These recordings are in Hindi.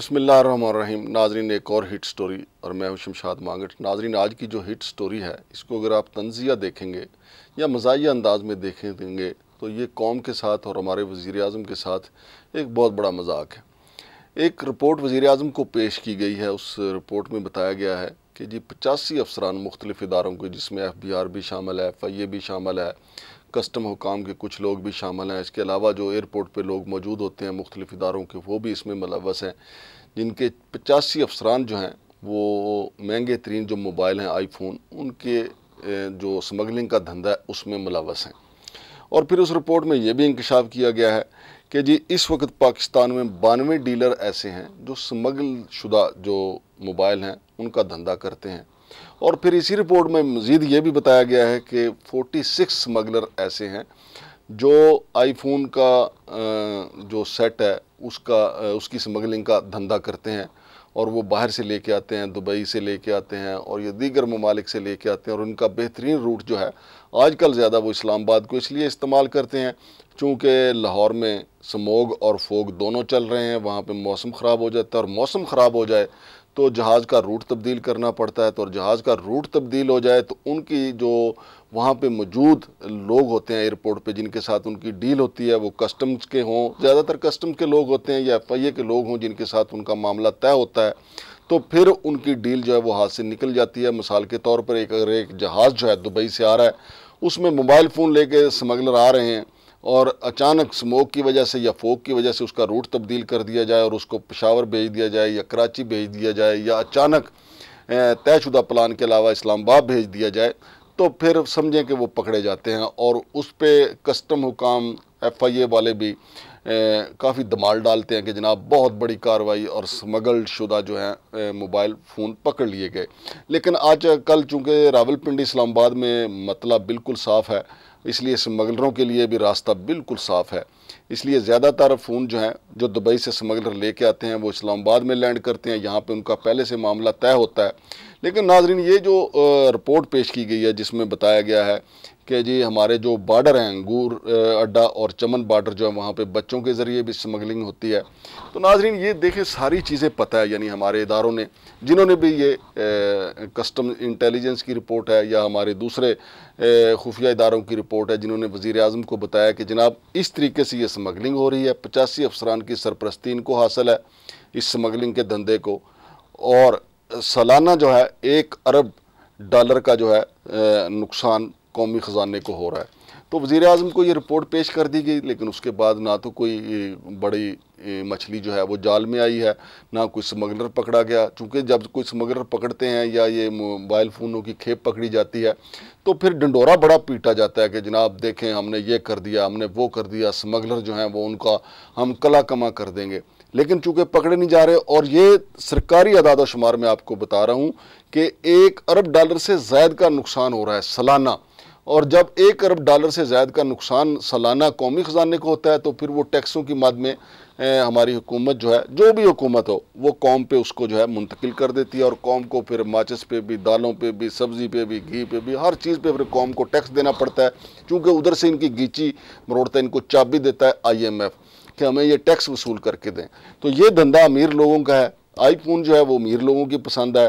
बसमीम नाजरीन एक और हिट स्टोरी और मैं हूं शमशाद मांगट नाजरीन आज की जो हिट स्टोरी है इसको अगर आप तंजिया देखेंगे या मज़ाहिया अंदाज में देखेंगे तो ये कौम के साथ और हमारे वज़ी अजम के साथ एक बहुत बड़ा मजाक है एक रिपोर्ट वज़ी अजम को पेश की गई है उस रिपोर्ट में बताया गया है कि जी पचासी अफसरान मुख्तलिफ इदारों के जिसमें एफ बी आर भी शामिल है एफ आई ए भी शामिल है कस्टम हुकाम के कुछ लोग भी शामिल हैं इसके अलावा जो एयरपोर्ट पर लोग मौजूद होते हैं मुख्तलिफ इदारों के वो भी इसमें मुलवस हैं जिनके पचासी अफसरान जो हैं वो महंगे तरीन जो मोबाइल हैं आईफोन उनके जो स्मगलिंग का धंधा है उसमें मुलवस हैं और फिर उस रिपोर्ट में यह भी इंकशाफ किया गया है कि जी इस वक्त पाकिस्तान में बानवे डीलर ऐसे हैं जो स्मगल शुदा जो मोबाइल हैं उनका धंधा करते हैं और फिर इसी रिपोर्ट में मज़ीद ये भी बताया गया है कि 46 स्मगलर ऐसे हैं जो आईफोन का जो सेट है उसका उसकी स्मगलिंग का धंधा करते हैं और वो बाहर से लेके आते हैं दुबई से लेके आते हैं और ये दीगर ममालिक से लेके आते हैं और उनका बेहतरीन रूट जो है आजकल ज़्यादा वो इस्लामाबाद को इसलिए इस्तेमाल करते हैं चूँकि लाहौर में स्मोग और फोग दोनों चल रहे हैं वहाँ पे मौसम ख़राब हो जाता है और मौसम ख़राब हो जाए तो जहाज़ का रूट तब्दील करना पड़ता है तो और जहाज़ का रूट तब्दील हो जाए तो उनकी जो वहाँ पे मौजूद लोग होते हैं एयरपोर्ट पे जिनके साथ उनकी डील होती है वो कस्टम्स के हों ज़्यादातर कस्टम के लोग होते हैं या एफ के लोग हों जिनके साथ उनका मामला तय होता है तो फिर उनकी डील जो है वो हाथ से निकल जाती है मिसाल के तौर पर एक अगर एक जहाज़ जो है दुबई से आ रहा है उसमें मोबाइल फ़ोन लेके स्मगलर आ रहे हैं और अचानक स्मोक की वजह से या फोक की वजह से उसका रूट तब्दील कर दिया जाए और उसको पेशावर भेज दिया जाए या कराची भेज दिया जाए या अचानक तयशुदा प्लान के अलावा इस्लामाबाद भेज दिया जाए तो फिर समझें कि वो पकड़े जाते हैं और उस पर कस्टम हुकाम एफ आई ए वाले भी काफ़ी दमाल डालते हैं कि जनाब बहुत बड़ी कार्रवाई और स्मगल शुदा जो है मोबाइल फ़ोन पकड़ लिए गए लेकिन आज कल चूँकि रावलपिंडी इस्लामाबाद में मतलब बिल्कुल साफ़ है इसलिए स्मगलरों के लिए भी रास्ता बिल्कुल साफ़ है इसलिए ज़्यादातर फ़ोन जो हैं जो दुबई से स्मगलर लेके आते हैं वो इस्लामाबाद में लैंड करते हैं यहाँ पे उनका पहले से मामला तय होता है लेकिन नाजरीन ये जो रिपोर्ट पेश की गई है जिसमें बताया गया है कि जी हमारे जो बार्डर हैं अंगूर अड्डा और चमन बार्डर जो है वहाँ पे बच्चों के ज़रिए भी स्मगलिंग होती है तो नाजरीन ये देखें सारी चीज़ें पता है यानी हमारे इदारों ने जिन्होंने भी ये कस्टम इंटेलिजेंस की रिपोर्ट है या हमारे दूसरे खुफिया इदारों की रिपोर्ट है जिन्होंने वज़ी अजम को बताया कि जनाब इस तरीके से ये स्मगलिंग हो रही है पचासी अफसरान की सरपरस्ती इनको हासिल है इस स्मगलिंग के धंधे को और सालाना जो है एक अरब डॉलर का जो है नुकसान कौमी ख़जाने को हो रहा है तो वज़ी अजम को ये रिपोर्ट पेश कर दी गई लेकिन उसके बाद ना तो कोई बड़ी मछली जो है वो जाल में आई है ना कोई स्मगलर पकड़ा गया चूँकि जब कोई स्मगलर पकड़ते हैं या ये मोबाइल फ़ोनों की खेप पकड़ी जाती है तो फिर डंडोरा बड़ा पीटा जाता है कि जनाब देखें हमने ये कर दिया हमने वो कर दिया स्मगलर जो हैं वो उनका हम कला कमा कर देंगे लेकिन चूंकि पकड़े नहीं जा रहे और ये सरकारी अदाद शुमार में आपको बता रहा हूँ कि एक अरब डॉलर से जायद का नुकसान हो रहा है सालाना और जब एक अरब डॉलर से ज़्यादा का नुकसान सालाना कौमी ख़जाने को होता है तो फिर वो टैक्सों की मद में हमारी हुकूमत जो है जो भी हुकूमत हो वो कौम पे उसको जो है मुंतकिल कर देती है और कौम को फिर माचिस पे भी दालों पे भी सब्ज़ी पे भी घी पे भी हर चीज़ पे फिर कौम को टैक्स देना पड़ता है क्योंकि उधर से इनकी गीची मरोड़ता है इनको चाबी देता है आईएमएफ कि हमें ये टैक्स वसूल करके दें तो ये धंधा अमीर लोगों का है आईफोन जो है वो अमीर लोगों की पसंद है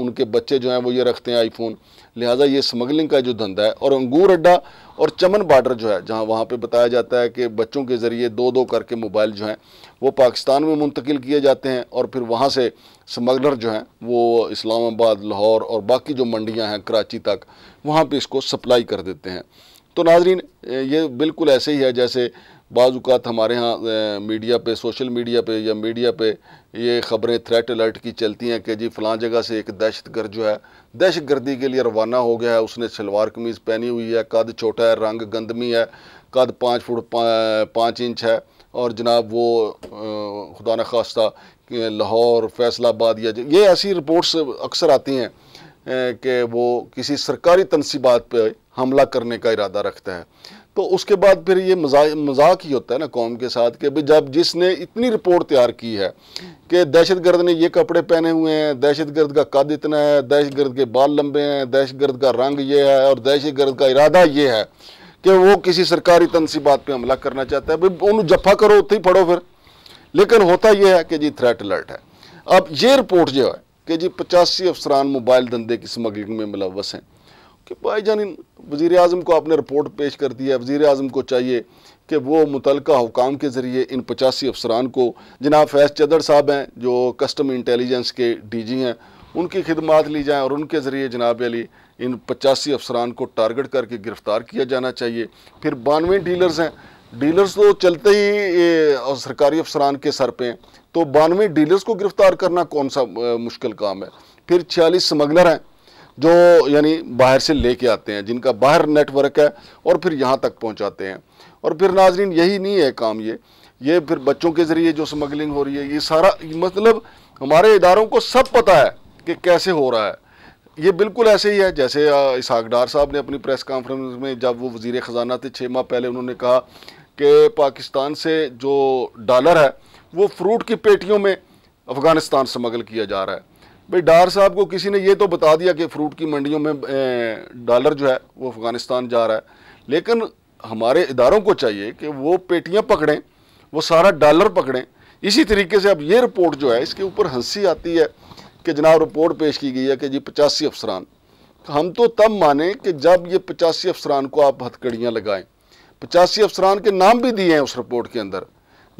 उनके बच्चे जो हैं वो ये रखते हैं आईफोन लिहाजा ये स्मगलिंग का जो धंधा है और अंगूर अड्डा और चमन बार्डर जो है जहाँ वहाँ पे बताया जाता है कि बच्चों के ज़रिए दो दो करके मोबाइल जो हैं वो पाकिस्तान में मुंतकिल किए जाते हैं और फिर वहाँ से स्मगलर जो हैं वो इस्लामाबाद लाहौर और बाकी जो मंडियाँ हैं कराची तक वहाँ पर इसको सप्लाई कर देते हैं तो नाजरीन ये बिल्कुल ऐसे ही है जैसे बाज़ात हमारे यहाँ मीडिया पे सोशल मीडिया पे या मीडिया पे ये ख़बरें थ्रेट अलर्ट की चलती हैं कि जी फला जगह से एक दहशत गर्द जो है दहशत गर्दी के लिए रवाना हो गया है उसने शलवार कमीज़ पहनी हुई है कद छोटा है रंग गंदमी है कद पाँच फुट पाँच इंच है और जनाब वो खुदा न खास्ता लाहौर फैसलाबाद या ये ऐसी रिपोर्ट्स अक्सर आती हैं कि वो किसी सरकारी तनसीबात पर हमला करने का इरादा रखता है तो उसके बाद फिर ये मजाक ही होता है ना कौम के साथ कि भाई जब जिसने इतनी रिपोर्ट तैयार की है कि दहशत गर्द ने ये कपड़े पहने हुए हैं दहशत गर्द का कद इतना है दहशत गर्द के बाल लंबे हैं दहशत गर्द का रंग ये है और दहशत गर्द का इरादा ये है कि वो किसी सरकारी तनसीबात पर हमला करना चाहता है भाई उन्होंने जफा करो उत ही पढ़ो फिर लेकिन होता यह है कि जी थ्रेट अलर्ट है अब ये रिपोर्ट जो है कि जी पचासी अफसरान मोबाइल धंधे की स्मगलिंग में मुलवस हैं कि भाई जान इन वज़ी अजम को आपने रिपोर्ट पेश कर दी है वज़ी अजम को चाहिए कि वो मुतल हुकाम के ज़रिए इन पचासी अफसरान को जनाब फैज़ चदर साहब हैं जो कस्टम इंटेलिजेंस के डी जी हैं उनकी खिदमत ली जाएँ और उनके ज़रिए जनाब अली इन पचासी अफसरान को टारगेट करके गिरफ़्तार किया जाना चाहिए फिर बानवे डीलर्स हैं डीलर्स तो चलते ही सरकारी अफसरान के सर पर हैं तो बानवे डीलर्स को गिरफ़्तार करना कौन सा मुश्किल काम है फिर छियालीस स्मगलर हैं जो यानी बाहर से लेके आते हैं जिनका बाहर नेटवर्क है और फिर यहाँ तक पहुँचाते हैं और फिर नाजरीन यही नहीं है काम ये ये फिर बच्चों के ज़रिए जो स्मगलिंग हो रही है ये सारा मतलब हमारे इदारों को सब पता है कि कैसे हो रहा है ये बिल्कुल ऐसे ही है जैसे इसहाक डार साहब ने अपनी प्रेस कॉन्फ्रेंस में जब वो वजीर ख़जाना थे छः माह पहले उन्होंने कहा कि पाकिस्तान से जो डॉलर है वो फ्रूट की पेटियों में अफ़गानिस्तान स्मगल किया जा रहा है भाई डार साहब को किसी ने ये तो बता दिया कि फ्रूट की मंडियों में डॉलर जो है वो अफ़गानिस्तान जा रहा है लेकिन हमारे इदारों को चाहिए कि वो पेटियाँ पकड़ें वो सारा डॉलर पकड़ें इसी तरीके से अब ये रिपोर्ट जो है इसके ऊपर हंसी आती है कि जनाब रिपोर्ट पेश की गई है कि जी पचासी अफसरान हम तो तब माने कि जब ये पचासी अफसरान को आप हथकड़ियाँ लगाएं पचासी अफसरान के नाम भी दिए हैं उस रिपोर्ट के अंदर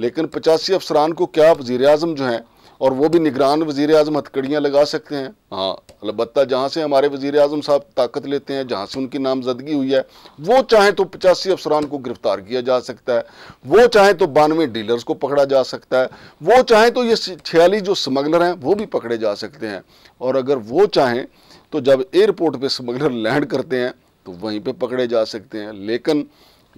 लेकिन पचासी अफसरान को क्या वजीर अजम जो हैं और वो भी निगरान वजीर अजम हथकड़ियाँ लगा सकते हैं हाँ अलबत् जहाँ से हमारे वजीर अजम साहब ताकत लेते हैं जहाँ से उनकी नामजदगी हुई है वो चाहें तो पचासी अफसरान को गिरफ्तार किया जा सकता है वो चाहें तो बानवे डीलर्स को पकड़ा जा सकता है वो चाहें तो ये छियालीस जो स्मगलर हैं वो भी पकड़े जा सकते हैं और अगर वो चाहें तो जब एयरपोर्ट पर स्मगलर लैंड करते हैं तो वहीं पर पकड़े जा सकते हैं लेकिन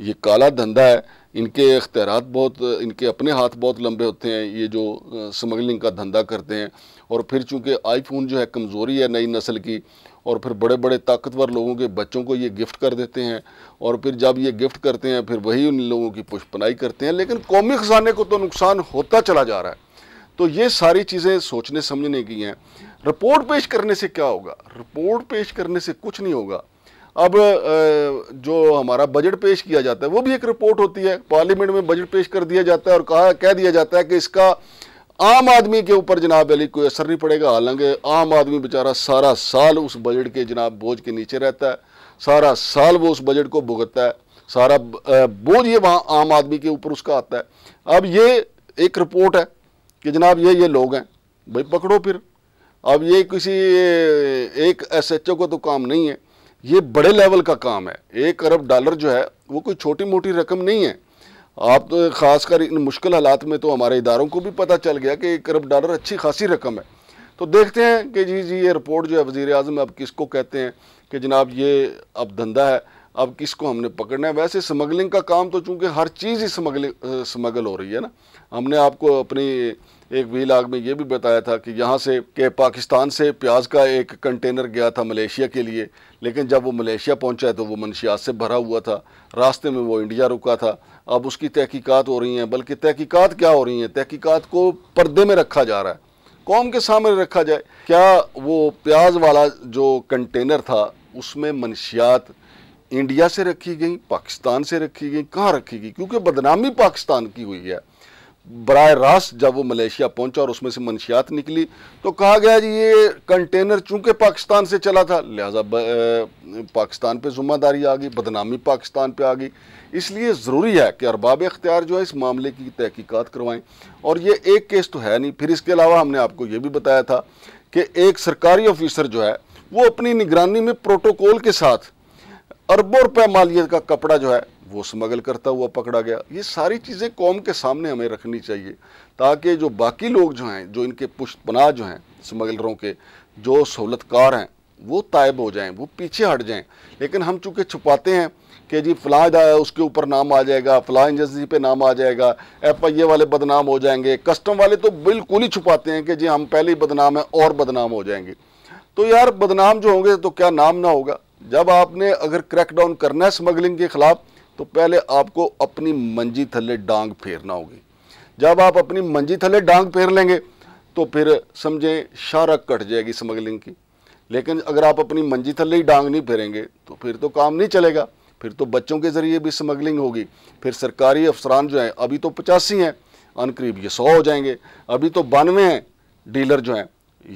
ये काला धंधा है इनके अख्तियार बहुत इनके अपने हाथ बहुत लंबे होते हैं ये जो स्मगलिंग का धंधा करते हैं और फिर चूँकि आईफोन जो है कमज़ोरी है नई नस्ल की और फिर बड़े बड़े ताकतवर लोगों के बच्चों को ये गिफ्ट कर देते हैं और फिर जब ये गिफ्ट करते हैं फिर वही उन लोगों की पुष्पनाई करते हैं लेकिन कौमी ख़जाने को तो नुकसान होता चला जा रहा है तो ये सारी चीज़ें सोचने समझने की हैं रिपोर्ट पेश करने से क्या होगा रिपोर्ट पेश करने से कुछ नहीं होगा अब जो हमारा बजट पेश किया जाता है वो भी एक रिपोर्ट होती है पार्लियामेंट में बजट पेश कर दिया जाता है और कहा कह दिया जाता है कि इसका आम आदमी के ऊपर जनाब अली कोई असर नहीं पड़ेगा हालांकि आम आदमी बेचारा सारा साल उस बजट के जनाब बोझ के नीचे रहता है सारा साल वो उस बजट को भुगतता है सारा बोझ ये वहाँ आम आदमी के ऊपर उसका आता है अब ये एक रिपोर्ट है कि जनाब ये ये लोग हैं भाई पकड़ो फिर अब ये किसी एक एस एच ओ को तो काम नहीं है ये बड़े लेवल का काम है एक अरब डॉलर जो है वो कोई छोटी मोटी रकम नहीं है आप तो ख़ासकर इन मुश्किल हालात में तो हमारे इदारों को भी पता चल गया कि एक अरब डॉलर अच्छी खासी रकम है तो देखते हैं कि जी जी ये रिपोर्ट जो है वज़ी अजम अब किसको कहते हैं कि जनाब ये अब धंधा है अब किसको हमने पकड़ना है वैसे स्मगलिंग का काम तो चूंकि हर चीज़ ही स्मगलिंग स्मगल हो रही है ना हमने आपको अपनी एक वीलाग में ये भी बताया था कि यहाँ से के पाकिस्तान से प्याज का एक कंटेनर गया था मलेशिया के लिए लेकिन जब वो मलेशिया पहुँचा है तो वो मनशियात से भरा हुआ था रास्ते में वो इंडिया रुका था अब उसकी तहकीकात हो रही हैं बल्कि तहकीकात क्या हो रही हैं तहकीकात को पर्दे में रखा जा रहा है कौम के सामने रखा जाए क्या वो प्याज वाला जो कंटेनर था उसमें मनशियात इंडिया से रखी गई पाकिस्तान से रखी गई कहाँ रखी गई क्योंकि बदनामी पाकिस्तान की हुई है बर रास्त जब वो मलेशिया पहुंचा और उसमें से मनशियात निकली तो कहा गया जी ये कंटेनर चूंकि पाकिस्तान से चला था लिहाजा पाकिस्तान पे जुम्मेदारी आ गई बदनामी पाकिस्तान पे आ गई इसलिए ज़रूरी है कि अरबाब इख्तियार जो है इस मामले की तहकीकात करवाएं और ये एक केस तो है नहीं फिर इसके अलावा हमने आपको ये भी बताया था कि एक सरकारी ऑफिसर जो है वो अपनी निगरानी में प्रोटोकॉल के साथ अरबों रुपए मालियत का कपड़ा जो है वो स्मगल करता हुआ पकड़ा गया ये सारी चीज़ें कौम के सामने हमें रखनी चाहिए ताकि जो बाकी लोग जो हैं जो इनके पुष्ट जो हैं स्मगलरों के जो सहूलतकार हैं वो तायब हो जाएं वो पीछे हट जाएं लेकिन हम चूँकि छुपाते हैं कि जी फ़लाँ उसके ऊपर नाम आ जाएगा फला एजेंसी पे नाम आ जाएगा एफ आई ए वाले बदनाम हो जाएंगे कस्टम वाले तो बिल्कुल ही छुपाते हैं कि जी हम पहले ही बदनाम हैं और बदनाम हो जाएंगे तो यार बदनाम जो होंगे तो क्या नाम ना होगा जब आपने अगर क्रैकडाउन करना है स्मगलिंग के ख़िलाफ़ तो पहले आपको अपनी मंजी थले डांग फेरना होगी जब आप अपनी मंजी थले डांग फेर लेंगे तो फिर समझें शारा कट जाएगी स्मगलिंग की लेकिन अगर आप अपनी मंजी थले ही डांग नहीं फेरेंगे तो फिर तो काम नहीं चलेगा फिर तो बच्चों के ज़रिए भी स्मगलिंग होगी फिर सरकारी अफसरान जो हैं अभी तो पचासी हैं अनकरीब ये सौ हो जाएंगे अभी तो बानवे हैं डीलर जो हैं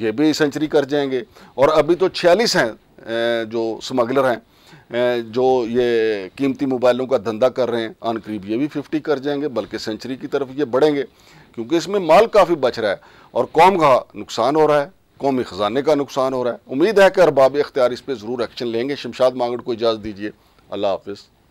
ये भी सेंचुरी कर जाएंगे और अभी तो छियालीस हैं जो स्मगलर हैं जो ये कीमती मोबाइलों का धंधा कर रहे हैं आन करीब ये भी फिफ्टी कर जाएंगे बल्कि सेंचुरी की तरफ ये बढ़ेंगे क्योंकि इसमें माल काफ़ी बच रहा है और कौम का नुकसान हो रहा है कौमी ख़जाने का नुकसान हो रहा है उम्मीद है कि अरबाब इख्तियार इस पर ज़रूर एक्शन लेंगे शमशाद मांगड़ को इजाज़त दीजिए अल्लाह हाफिज़